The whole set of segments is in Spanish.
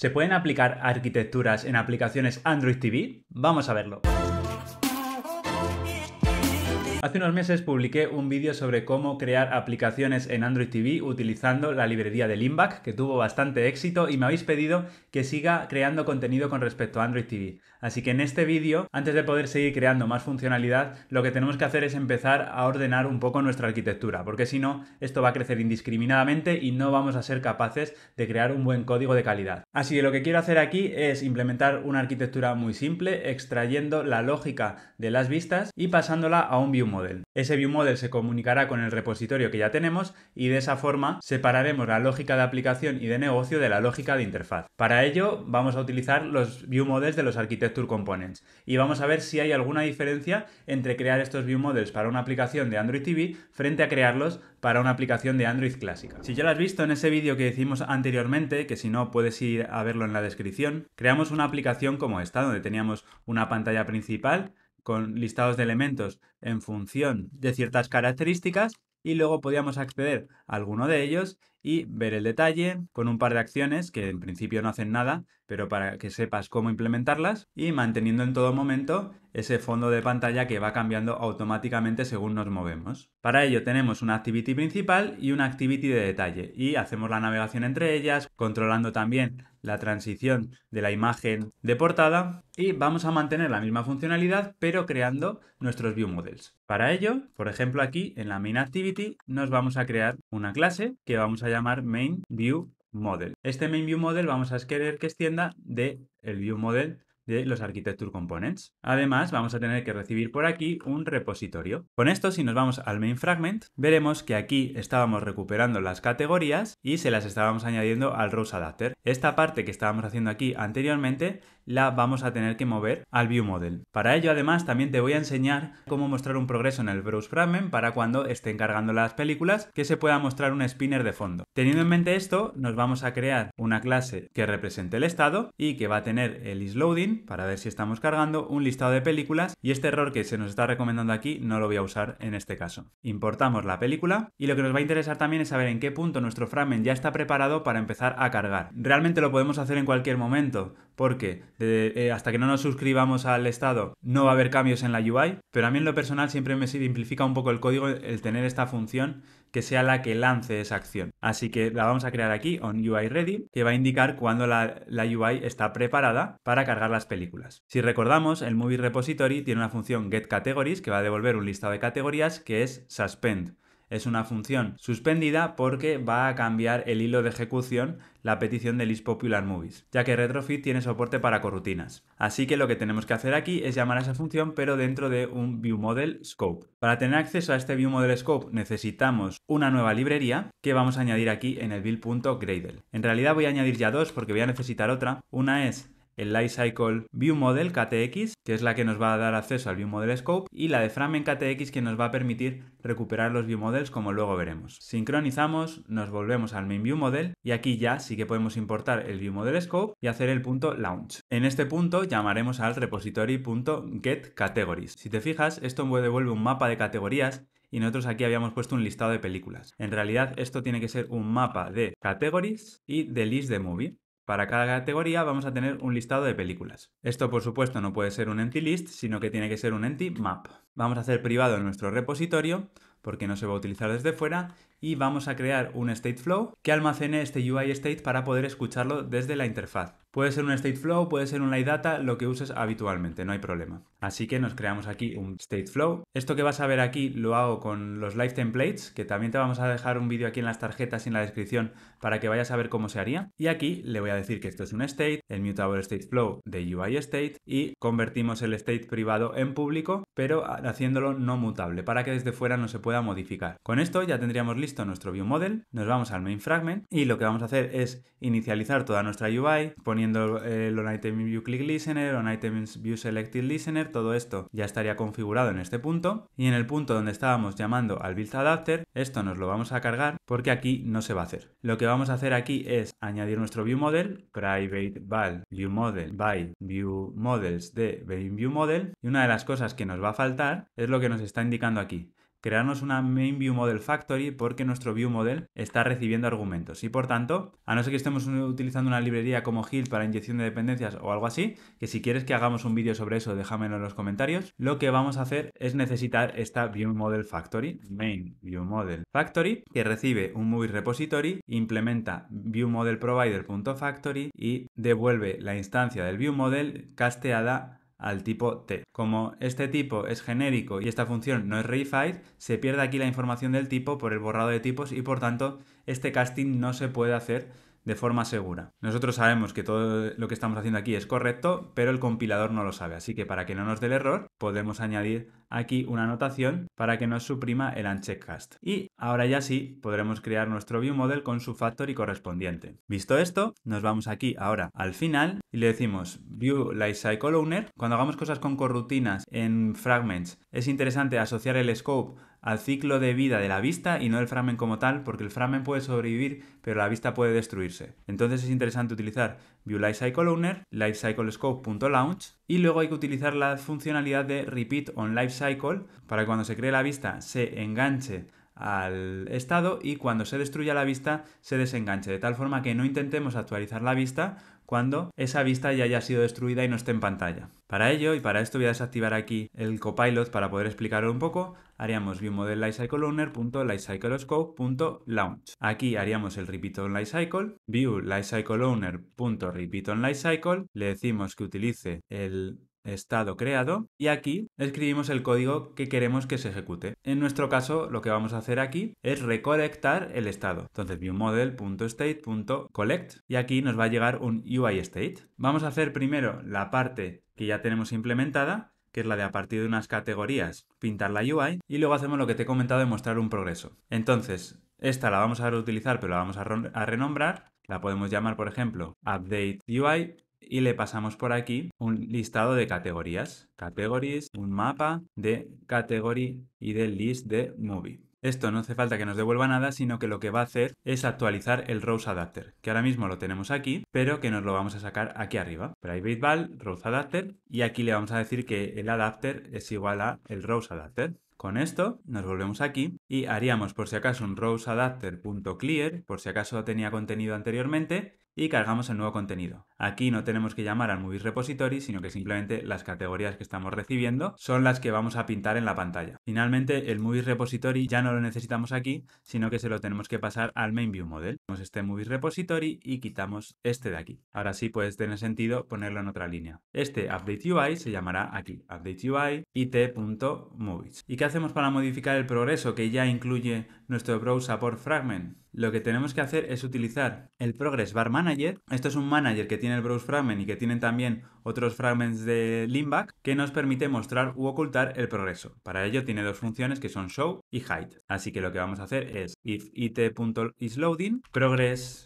¿Se pueden aplicar arquitecturas en aplicaciones Android TV? Vamos a verlo. Hace unos meses publiqué un vídeo sobre cómo crear aplicaciones en Android TV utilizando la librería de Limbac, que tuvo bastante éxito y me habéis pedido que siga creando contenido con respecto a Android TV. Así que en este vídeo, antes de poder seguir creando más funcionalidad, lo que tenemos que hacer es empezar a ordenar un poco nuestra arquitectura, porque si no, esto va a crecer indiscriminadamente y no vamos a ser capaces de crear un buen código de calidad. Así que lo que quiero hacer aquí es implementar una arquitectura muy simple, extrayendo la lógica de las vistas y pasándola a un view model. Ese model se comunicará con el repositorio que ya tenemos y de esa forma separaremos la lógica de aplicación y de negocio de la lógica de interfaz. Para ello vamos a utilizar los view models de los Architecture Components y vamos a ver si hay alguna diferencia entre crear estos view models para una aplicación de Android TV frente a crearlos para una aplicación de Android clásica. Si ya lo has visto en ese vídeo que hicimos anteriormente, que si no puedes ir a verlo en la descripción, creamos una aplicación como esta, donde teníamos una pantalla principal, con listados de elementos en función de ciertas características y luego podíamos acceder a alguno de ellos y ver el detalle con un par de acciones que en principio no hacen nada, pero para que sepas cómo implementarlas y manteniendo en todo momento ese fondo de pantalla que va cambiando automáticamente según nos movemos. Para ello tenemos una activity principal y una activity de detalle y hacemos la navegación entre ellas, controlando también la transición de la imagen de portada y vamos a mantener la misma funcionalidad pero creando nuestros view models. Para ello, por ejemplo aquí en la main activity nos vamos a crear una clase que vamos a llamar main view model. Este main view model vamos a querer que extienda de el view model de los Architecture Components. Además, vamos a tener que recibir por aquí un repositorio. Con esto, si nos vamos al main fragment, veremos que aquí estábamos recuperando las categorías y se las estábamos añadiendo al Rose Adapter. Esta parte que estábamos haciendo aquí anteriormente la vamos a tener que mover al ViewModel. Para ello, además, también te voy a enseñar cómo mostrar un progreso en el Browse para cuando estén cargando las películas, que se pueda mostrar un spinner de fondo. Teniendo en mente esto, nos vamos a crear una clase que represente el estado y que va a tener el isLoading para ver si estamos cargando un listado de películas y este error que se nos está recomendando aquí no lo voy a usar en este caso. Importamos la película y lo que nos va a interesar también es saber en qué punto nuestro fragment ya está preparado para empezar a cargar. Realmente lo podemos hacer en cualquier momento, porque eh, hasta que no nos suscribamos al estado no va a haber cambios en la UI, pero a mí en lo personal siempre me simplifica un poco el código el tener esta función que sea la que lance esa acción. Así que la vamos a crear aquí, on UI ready, que va a indicar cuando la, la UI está preparada para cargar las películas. Si recordamos, el Movie Repository tiene una función getCategories que va a devolver un listado de categorías que es suspend es una función suspendida porque va a cambiar el hilo de ejecución la petición de list popular movies, ya que retrofit tiene soporte para corrutinas. Así que lo que tenemos que hacer aquí es llamar a esa función pero dentro de un viewModel scope. Para tener acceso a este viewModel scope necesitamos una nueva librería que vamos a añadir aquí en el build.gradle. En realidad voy a añadir ya dos porque voy a necesitar otra. Una es el Lifecycle model KTX, que es la que nos va a dar acceso al view model Scope, y la de Framen KTX que nos va a permitir recuperar los models como luego veremos. Sincronizamos, nos volvemos al Main view model y aquí ya sí que podemos importar el view model Scope y hacer el punto Launch. En este punto llamaremos al repository.getCategories. Si te fijas, esto devuelve un mapa de categorías y nosotros aquí habíamos puesto un listado de películas. En realidad esto tiene que ser un mapa de categories y de list de movie. Para cada categoría vamos a tener un listado de películas. Esto por supuesto no puede ser un empty list, sino que tiene que ser un empty map. Vamos a hacer privado en nuestro repositorio porque no se va a utilizar desde fuera y vamos a crear un state flow que almacene este UI state para poder escucharlo desde la interfaz. Puede ser un state flow, puede ser un light data, lo que uses habitualmente, no hay problema. Así que nos creamos aquí un state flow. Esto que vas a ver aquí lo hago con los live templates, que también te vamos a dejar un vídeo aquí en las tarjetas y en la descripción para que vayas a ver cómo se haría. Y aquí le voy a decir que esto es un state, el mutable state flow de UI state y convertimos el state privado en público, pero haciéndolo no mutable para que desde fuera no se pueda modificar. Con esto ya tendríamos listo nuestro view model, nos vamos al main fragment y lo que vamos a hacer es inicializar toda nuestra UI poniendo el eh, OnItemViewClickListener, item view click listener, on view selected listener, todo esto ya estaría configurado en este punto y en el punto donde estábamos llamando al build adapter, esto nos lo vamos a cargar porque aquí no se va a hacer. Lo que vamos a hacer aquí es añadir nuestro view model, private val view model by view models de view model y una de las cosas que nos va a faltar es lo que nos está indicando aquí crearnos una main factory porque nuestro view model está recibiendo argumentos y por tanto, a no ser que estemos utilizando una librería como Hill para inyección de dependencias o algo así, que si quieres que hagamos un vídeo sobre eso, déjamelo en los comentarios, lo que vamos a hacer es necesitar esta ViewModelFactory, model factory, factory, que recibe un movie repository, implementa ViewModelProvider.Factory y devuelve la instancia del ViewModel model casteada al tipo T. Como este tipo es genérico y esta función no es reified, se pierde aquí la información del tipo por el borrado de tipos y por tanto este casting no se puede hacer de forma segura. Nosotros sabemos que todo lo que estamos haciendo aquí es correcto, pero el compilador no lo sabe, así que para que no nos dé el error, podemos añadir aquí una anotación para que nos suprima el uncheckcast. Y ahora ya sí, podremos crear nuestro view model con su factory correspondiente. Visto esto, nos vamos aquí ahora al final y le decimos view lifecycle owner. Cuando hagamos cosas con corrutinas en fragments, es interesante asociar el scope al ciclo de vida de la vista y no el fragment como tal, porque el fragment puede sobrevivir, pero la vista puede destruirse. Entonces es interesante utilizar View Lifecycle Owner, LifecycleScope.launch y luego hay que utilizar la funcionalidad de Repeat on Lifecycle para que cuando se cree la vista se enganche al estado y cuando se destruya la vista se desenganche, de tal forma que no intentemos actualizar la vista cuando esa vista ya haya sido destruida y no esté en pantalla. Para ello, y para esto voy a desactivar aquí el copilot para poder explicarlo un poco, haríamos punto Aquí haríamos el repeat on lifecycle, view lifecycleowner.repeat lifecycle, le decimos que utilice el estado creado y aquí escribimos el código que queremos que se ejecute. En nuestro caso, lo que vamos a hacer aquí es recolectar el estado. Entonces, viewModel.state.collect y aquí nos va a llegar un UI state. Vamos a hacer primero la parte que ya tenemos implementada que es la de a partir de unas categorías pintar la UI y luego hacemos lo que te he comentado de mostrar un progreso. Entonces, esta la vamos a reutilizar pero la vamos a, a renombrar. La podemos llamar, por ejemplo, update UI y le pasamos por aquí un listado de categorías. Categories, un mapa de category y de list de movie. Esto no hace falta que nos devuelva nada, sino que lo que va a hacer es actualizar el Rose Adapter, que ahora mismo lo tenemos aquí, pero que nos lo vamos a sacar aquí arriba. Private Val, Rose Adapter, y aquí le vamos a decir que el adapter es igual a el Rose Adapter. Con esto nos volvemos aquí y haríamos por si acaso un roseadapter.clear, por si acaso tenía contenido anteriormente, y cargamos el nuevo contenido. Aquí no tenemos que llamar al Movies Repository, sino que simplemente las categorías que estamos recibiendo son las que vamos a pintar en la pantalla. Finalmente, el Movies Repository ya no lo necesitamos aquí, sino que se lo tenemos que pasar al Main View Model. Tenemos este Movies Repository y quitamos este de aquí. Ahora sí puede tener sentido ponerlo en otra línea. Este UpdateUI se llamará aquí, Update UI it.movies. ¿Y qué hacemos para modificar el progreso que ya incluye nuestro Browser por Fragment? lo que tenemos que hacer es utilizar el Progress Bar Manager. Esto es un manager que tiene el Browse Fragment y que tienen también otros fragments de Limback que nos permite mostrar u ocultar el progreso. Para ello tiene dos funciones que son show y hide. Así que lo que vamos a hacer es if it.isloading, progress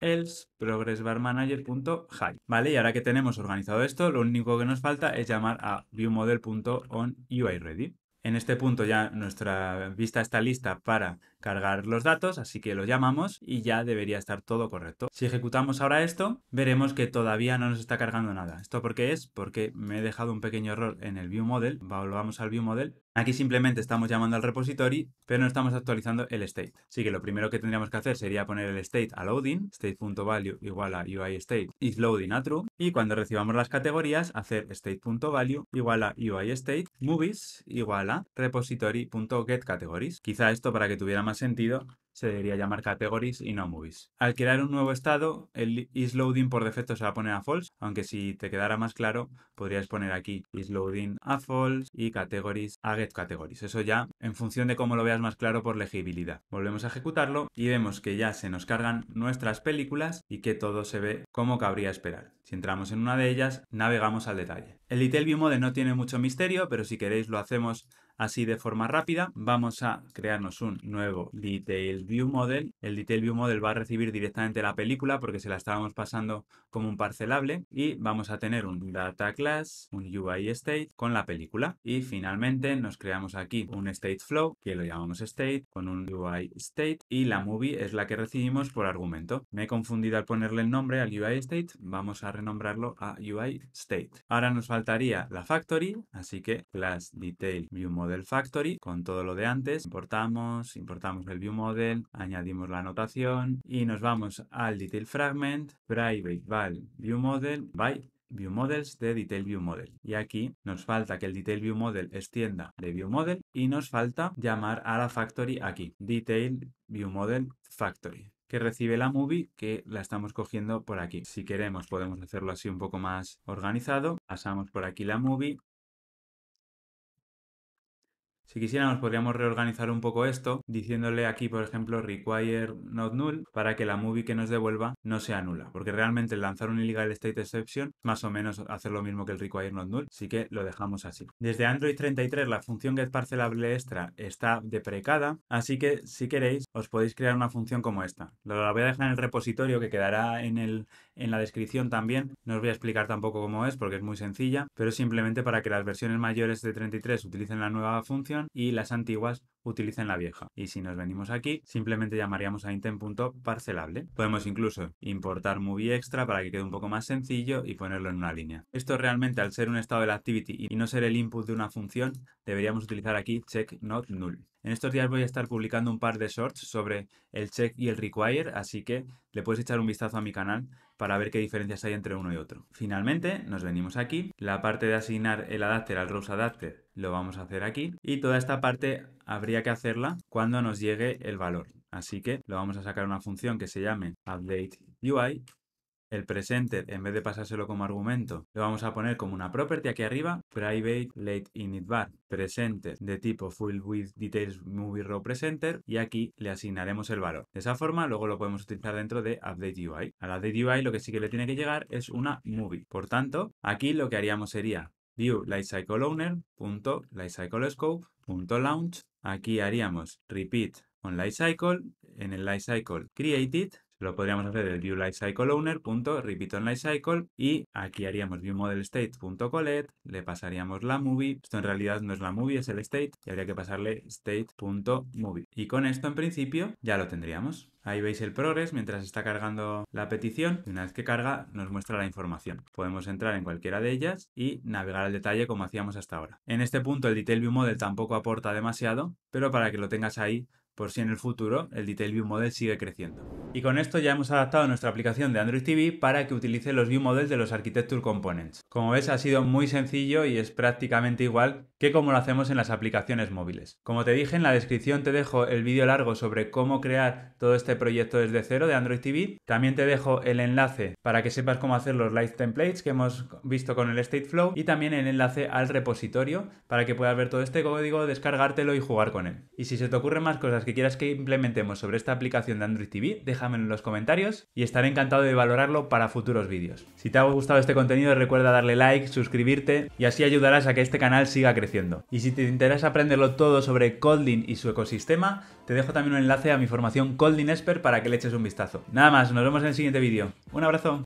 else progressbarmanager.hide. Vale, y ahora que tenemos organizado esto, lo único que nos falta es llamar a viewModel.onUIReady. En este punto ya nuestra vista está lista para cargar los datos, así que lo llamamos y ya debería estar todo correcto. Si ejecutamos ahora esto, veremos que todavía no nos está cargando nada. ¿Esto por qué es? Porque me he dejado un pequeño error en el view model. Volvamos al view model Aquí simplemente estamos llamando al repository, pero no estamos actualizando el state. Así que lo primero que tendríamos que hacer sería poner el state a loading, state.value igual a UI state is loading a true, y cuando recibamos las categorías, hacer state.value igual a UI state movies igual a repository.getCategories. Quizá esto para que tuviera más sentido se debería llamar categories y no movies. Al crear un nuevo estado, el isLoading por defecto se va a poner a false, aunque si te quedara más claro, podrías poner aquí isLoading a false y categories a getCategories. Eso ya en función de cómo lo veas más claro por legibilidad. Volvemos a ejecutarlo y vemos que ya se nos cargan nuestras películas y que todo se ve como cabría esperar. Si entramos en una de ellas, navegamos al detalle. El View Mode no tiene mucho misterio, pero si queréis lo hacemos Así de forma rápida vamos a crearnos un nuevo Detail View Model. El Detail View Model va a recibir directamente la película porque se la estábamos pasando como un parcelable y vamos a tener un Data Class, un UI State con la película. Y finalmente nos creamos aquí un State Flow que lo llamamos State con un UI State y la Movie es la que recibimos por argumento. Me he confundido al ponerle el nombre al UI State, vamos a renombrarlo a UI State. Ahora nos faltaría la Factory, así que Class Detail View Model Factory con todo lo de antes. Importamos, importamos el View Model, añadimos la anotación y nos vamos al Detail Fragment, Private Val View Model by View Models de Detail View Model. Y aquí nos falta que el Detail View Model extienda de View Model y nos falta llamar a la Factory aquí, Detail View Model Factory que recibe la movie que la estamos cogiendo por aquí. Si queremos podemos hacerlo así un poco más organizado. Pasamos por aquí la movie si quisiéramos, podríamos reorganizar un poco esto, diciéndole aquí, por ejemplo, require not null, para que la movie que nos devuelva no sea nula. Porque realmente lanzar un illegal state exception más o menos hacer lo mismo que el require not null, así que lo dejamos así. Desde Android 33, la función getParcelable extra está deprecada, así que si queréis, os podéis crear una función como esta. La voy a dejar en el repositorio que quedará en, el, en la descripción también. No os voy a explicar tampoco cómo es, porque es muy sencilla, pero simplemente para que las versiones mayores de 33 utilicen la nueva función y las antiguas utilicen la vieja. Y si nos venimos aquí, simplemente llamaríamos a item.parcelable. Podemos incluso importar movie extra para que quede un poco más sencillo y ponerlo en una línea. Esto realmente, al ser un estado de la activity y no ser el input de una función, deberíamos utilizar aquí check not null. En estos días voy a estar publicando un par de shorts sobre el check y el require, así que le puedes echar un vistazo a mi canal para ver qué diferencias hay entre uno y otro. Finalmente, nos venimos aquí. La parte de asignar el adapter al Rose Adapter lo vamos a hacer aquí. Y toda esta parte habría que hacerla cuando nos llegue el valor. Así que lo vamos a sacar una función que se llame update UI el presente, en vez de pasárselo como argumento, lo vamos a poner como una property aquí arriba, private late init bar presente de tipo full with details movie row presenter, y aquí le asignaremos el valor. De esa forma, luego lo podemos utilizar dentro de update UI. Al update UI lo que sí que le tiene que llegar es una movie. Por tanto, aquí lo que haríamos sería view lifecycle punto launch. Aquí haríamos repeat on lifecycle, en el lifecycle created lo podríamos hacer del view y aquí haríamos viewModelState.collect, le pasaríamos la movie. Esto en realidad no es la movie, es el state y habría que pasarle state.movie. Y con esto en principio ya lo tendríamos. Ahí veis el progress mientras está cargando la petición. y Una vez que carga, nos muestra la información. Podemos entrar en cualquiera de ellas y navegar al detalle como hacíamos hasta ahora. En este punto, el Detail View Model tampoco aporta demasiado, pero para que lo tengas ahí, por si en el futuro el Detail View Model sigue creciendo. Y con esto ya hemos adaptado nuestra aplicación de Android TV para que utilice los View Models de los Architecture Components. Como ves ha sido muy sencillo y es prácticamente igual que como lo hacemos en las aplicaciones móviles. Como te dije en la descripción te dejo el vídeo largo sobre cómo crear todo este proyecto desde cero de Android TV. También te dejo el enlace para que sepas cómo hacer los Live Templates que hemos visto con el State Flow y también el enlace al repositorio para que puedas ver todo este código, descargártelo y jugar con él. Y si se te ocurren más cosas que quieras que implementemos sobre esta aplicación de Android TV, déjamelo en los comentarios y estaré encantado de valorarlo para futuros vídeos. Si te ha gustado este contenido recuerda darle like, suscribirte y así ayudarás a que este canal siga creciendo. Y si te interesa aprenderlo todo sobre Kotlin y su ecosistema, te dejo también un enlace a mi formación Kotlin Expert para que le eches un vistazo. Nada más, nos vemos en el siguiente vídeo. Un abrazo.